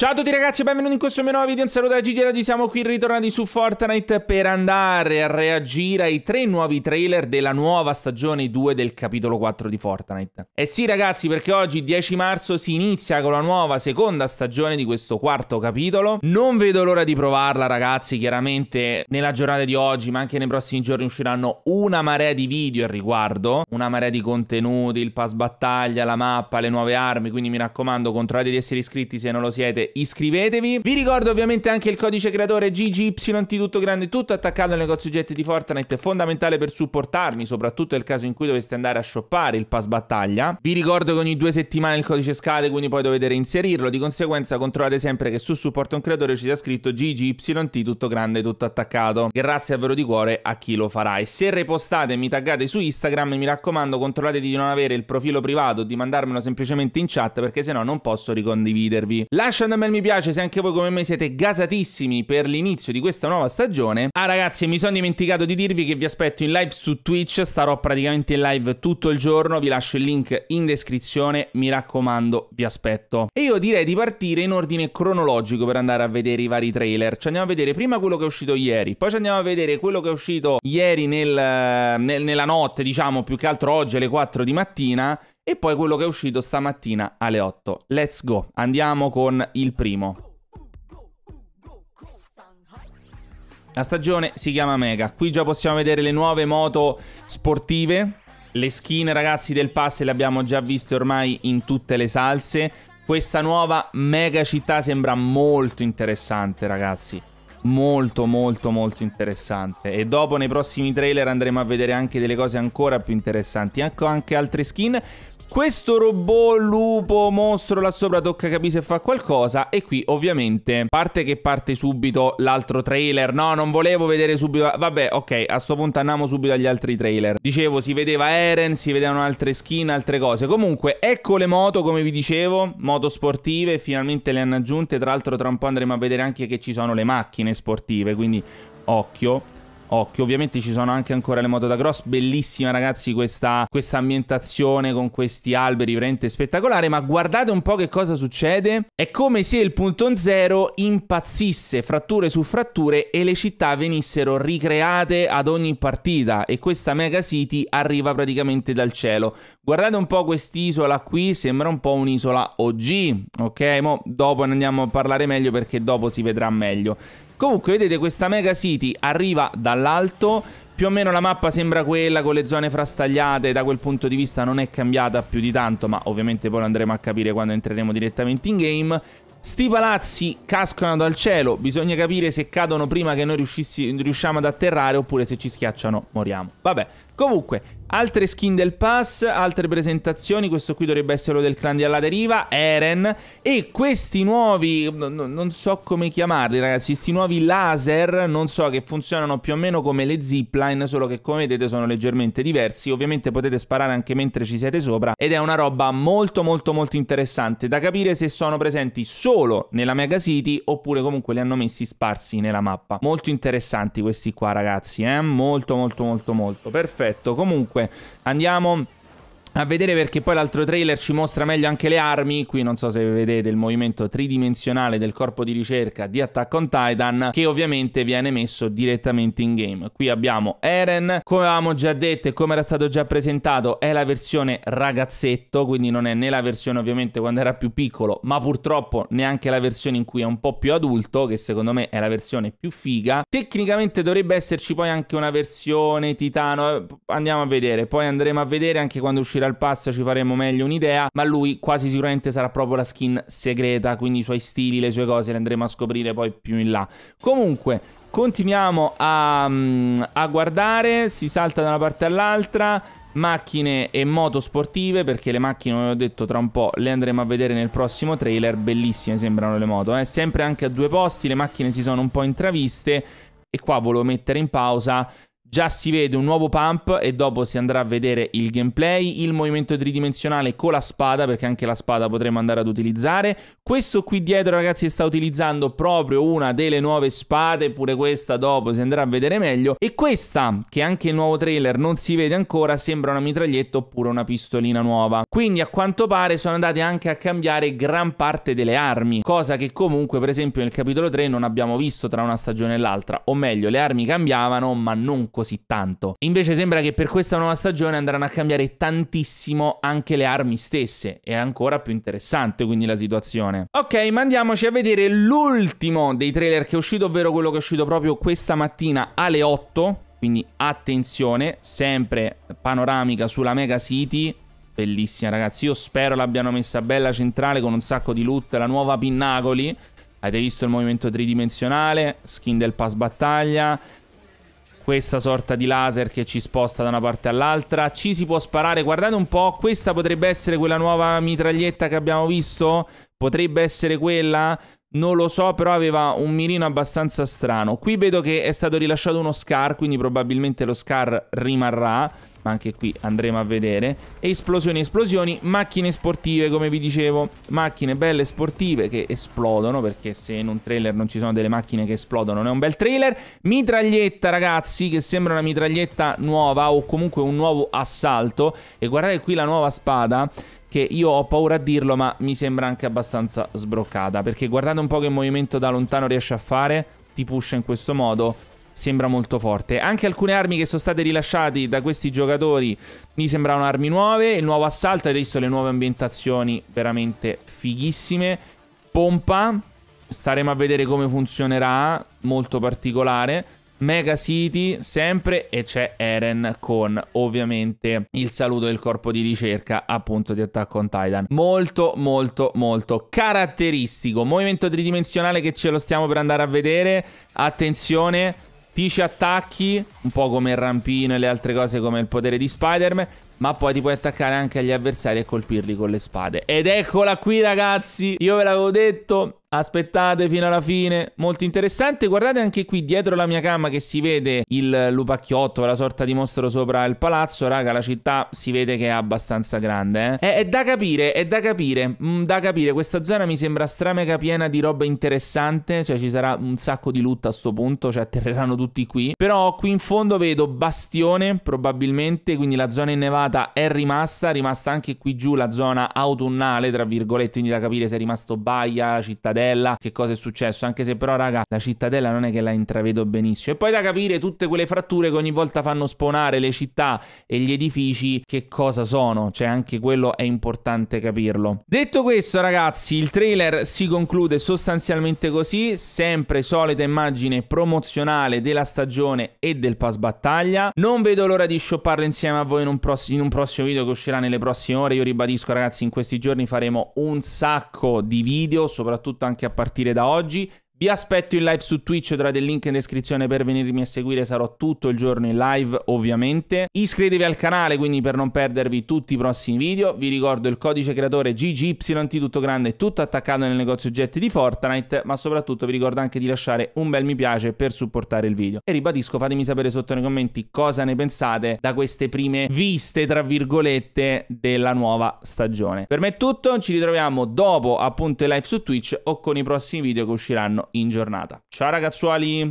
Ciao a tutti ragazzi e benvenuti in questo mio nuovo video, un saluto da Gigi e oggi siamo qui ritornati su Fortnite per andare a reagire ai tre nuovi trailer della nuova stagione 2 del capitolo 4 di Fortnite. E eh sì ragazzi perché oggi 10 marzo si inizia con la nuova seconda stagione di questo quarto capitolo, non vedo l'ora di provarla ragazzi, chiaramente nella giornata di oggi ma anche nei prossimi giorni usciranno una marea di video al riguardo, una marea di contenuti, il pass battaglia, la mappa, le nuove armi, quindi mi raccomando controllate di essere iscritti se non lo siete iscrivetevi. Vi ricordo ovviamente anche il codice creatore GGYT tutto grande tutto attaccato al negozio oggetti di Fortnite, fondamentale per supportarmi, soprattutto nel caso in cui doveste andare a shoppare il pass battaglia. Vi ricordo che ogni due settimane il codice scade, quindi poi dovete reinserirlo, di conseguenza controllate sempre che su supporto un creatore ci sia scritto GGYT tutto grande tutto attaccato. Grazie davvero di cuore a chi lo farà e se repostate e mi taggate su Instagram mi raccomando controllate di non avere il profilo privato, di mandarmelo semplicemente in chat perché sennò non posso ricondividervi. Lascia andare un bel mi piace se anche voi come me siete gasatissimi per l'inizio di questa nuova stagione. Ah ragazzi, mi sono dimenticato di dirvi che vi aspetto in live su Twitch, starò praticamente in live tutto il giorno, vi lascio il link in descrizione, mi raccomando, vi aspetto. E io direi di partire in ordine cronologico per andare a vedere i vari trailer. Ci andiamo a vedere prima quello che è uscito ieri, poi ci andiamo a vedere quello che è uscito ieri nel, nel, nella notte, diciamo più che altro oggi alle 4 di mattina e poi quello che è uscito stamattina alle 8. Let's go, andiamo con il primo. La stagione si chiama Mega. Qui già possiamo vedere le nuove moto sportive. Le skin, ragazzi, del pass le abbiamo già viste ormai in tutte le salse. Questa nuova mega città sembra molto interessante, ragazzi. Molto, molto, molto interessante. E dopo, nei prossimi trailer, andremo a vedere anche delle cose ancora più interessanti. Ecco anche altre skin. Questo robot, lupo, mostro là sopra tocca capire se fa qualcosa e qui ovviamente parte che parte subito l'altro trailer No, non volevo vedere subito, vabbè ok, a sto punto andiamo subito agli altri trailer Dicevo, si vedeva Eren, si vedevano altre skin, altre cose Comunque, ecco le moto come vi dicevo, moto sportive, finalmente le hanno aggiunte Tra l'altro tra un po' andremo a vedere anche che ci sono le macchine sportive, quindi occhio occhio. Ovviamente ci sono anche ancora le moto da cross, bellissima ragazzi questa, questa ambientazione con questi alberi, veramente spettacolare, ma guardate un po' che cosa succede. È come se il punto zero impazzisse, fratture su fratture e le città venissero ricreate ad ogni partita e questa Mega City arriva praticamente dal cielo. Guardate un po' quest'isola qui, sembra un po' un'isola OG, ok? Mo dopo ne andiamo a parlare meglio perché dopo si vedrà meglio. Comunque, vedete, questa Mega City arriva dall'alto. Più o meno la mappa sembra quella con le zone frastagliate, da quel punto di vista non è cambiata più di tanto, ma ovviamente poi lo andremo a capire quando entreremo direttamente in game. Sti palazzi cascano dal cielo, bisogna capire se cadono prima che noi riusciamo ad atterrare oppure se ci schiacciano moriamo. Vabbè, comunque Altre skin del pass, altre presentazioni, questo qui dovrebbe essere quello del clan di alla deriva, Eren e questi nuovi, non so come chiamarli ragazzi, questi nuovi laser, non so che funzionano più o meno come le zipline, solo che come vedete sono leggermente diversi, ovviamente potete sparare anche mentre ci siete sopra ed è una roba molto molto molto interessante da capire se sono presenti solo nella Mega City oppure comunque li hanno messi sparsi nella mappa. Molto interessanti questi qua ragazzi, eh? molto molto molto molto, perfetto, comunque Comunque, andiamo a vedere perché poi l'altro trailer ci mostra meglio anche le armi. Qui non so se vedete il movimento tridimensionale del corpo di ricerca di Attack on Titan, che ovviamente viene messo direttamente in game. Qui abbiamo Eren, come avevamo già detto e come era stato già presentato, è la versione ragazzetto, quindi non è né la versione ovviamente quando era più piccolo, ma purtroppo neanche la versione in cui è un po' più adulto, che secondo me è la versione più figa. Tecnicamente dovrebbe esserci poi anche una versione titano, andiamo a vedere, poi andremo a vedere anche quando uscirà Royal Pass ci faremo meglio un'idea, ma lui quasi sicuramente sarà proprio la skin segreta, quindi i suoi stili, le sue cose le andremo a scoprire poi più in là. Comunque, continuiamo a, mm, a guardare, si salta da una parte all'altra, macchine e moto sportive perché le macchine come ho detto tra un po' le andremo a vedere nel prossimo trailer bellissime sembrano le moto eh? sempre anche a due posti le macchine si sono un po' intraviste e qua volevo mettere in pausa Già si vede un nuovo pump e dopo si andrà a vedere il gameplay, il movimento tridimensionale con la spada, perché anche la spada potremo andare ad utilizzare. Questo qui dietro ragazzi sta utilizzando proprio una delle nuove spade, pure questa dopo si andrà a vedere meglio. E questa, che anche il nuovo trailer non si vede ancora, sembra una mitraglietta oppure una pistolina nuova. Quindi a quanto pare sono andate anche a cambiare gran parte delle armi, cosa che comunque per esempio nel capitolo 3 non abbiamo visto tra una stagione e l'altra. O meglio, le armi cambiavano ma non così tanto. Invece sembra che per questa nuova stagione andranno a cambiare tantissimo anche le armi stesse. È ancora più interessante quindi la situazione. Ok, ma andiamoci a vedere l'ultimo dei trailer che è uscito, ovvero quello che è uscito proprio questa mattina alle 8. Quindi attenzione, sempre panoramica sulla Mega City, bellissima ragazzi io spero l'abbiano messa bella centrale con un sacco di loot la nuova Pinnacoli avete visto il movimento tridimensionale skin del pass battaglia questa sorta di laser che ci sposta da una parte all'altra. Ci si può sparare, guardate un po', questa potrebbe essere quella nuova mitraglietta che abbiamo visto? Potrebbe essere quella? Non lo so, però aveva un mirino abbastanza strano. Qui vedo che è stato rilasciato uno scar, quindi probabilmente lo scar rimarrà ma anche qui andremo a vedere. Esplosioni, esplosioni, macchine sportive come vi dicevo, macchine belle sportive che esplodono perché se in un trailer non ci sono delle macchine che esplodono non è un bel trailer. Mitraglietta ragazzi che sembra una mitraglietta nuova o comunque un nuovo assalto e guardate qui la nuova spada che io ho paura a dirlo ma mi sembra anche abbastanza sbroccata perché guardate un po' che movimento da lontano riesce a fare ti pusha in questo modo sembra molto forte. Anche alcune armi che sono state rilasciate da questi giocatori mi sembrano armi nuove. Il nuovo assalto, avete visto le nuove ambientazioni veramente fighissime. Pompa, staremo a vedere come funzionerà, molto particolare. Mega City sempre e c'è Eren con ovviamente il saluto del corpo di ricerca appunto di Attack on Titan molto molto molto caratteristico movimento tridimensionale che ce lo stiamo per andare a vedere attenzione colpisci attacchi, un po' come il rampino e le altre cose come il potere di Spider-Man, ma poi ti puoi attaccare anche agli avversari e colpirli con le spade. Ed eccola qui ragazzi, io ve l'avevo detto, Aspettate fino alla fine, molto interessante. Guardate anche qui dietro la mia camma che si vede il lupacchiotto, la sorta di mostro sopra il palazzo. Raga, la città si vede che è abbastanza grande. Eh? È, è, da capire, è da capire, mm, da capire. Questa zona mi sembra stramega piena di roba interessante. Cioè ci sarà un sacco di loot a sto punto, cioè atterreranno tutti qui. Però qui in fondo vedo bastione, probabilmente, quindi la zona innevata è rimasta. Rimasta anche qui giù la zona autunnale, tra virgolette, quindi da capire se è rimasto Baia, città cittadella, che cosa è successo, anche se però raga la cittadella non è che la intravedo benissimo. E poi da capire tutte quelle fratture che ogni volta fanno sponare le città e gli edifici, che cosa sono, cioè anche quello è importante capirlo. Detto questo ragazzi, il trailer si conclude sostanzialmente così, sempre solita immagine promozionale della stagione e del pass battaglia. Non vedo l'ora di shopparlo insieme a voi in un, in un prossimo video che uscirà nelle prossime ore. Io ribadisco ragazzi, in questi giorni faremo un sacco di video, soprattutto anche a partire da oggi vi aspetto in live su Twitch, trovate il link in descrizione per venirmi a seguire, sarò tutto il giorno in live ovviamente. Iscrivetevi al canale quindi per non perdervi tutti i prossimi video, vi ricordo il codice creatore GGYT tutto grande, tutto attaccato nel negozio oggetti di Fortnite, ma soprattutto vi ricordo anche di lasciare un bel mi piace per supportare il video. E ribadisco, fatemi sapere sotto nei commenti cosa ne pensate da queste prime viste, tra virgolette, della nuova stagione. Per me è tutto, ci ritroviamo dopo appunto i live su Twitch o con i prossimi video che usciranno in giornata. Ciao ragazzuoli!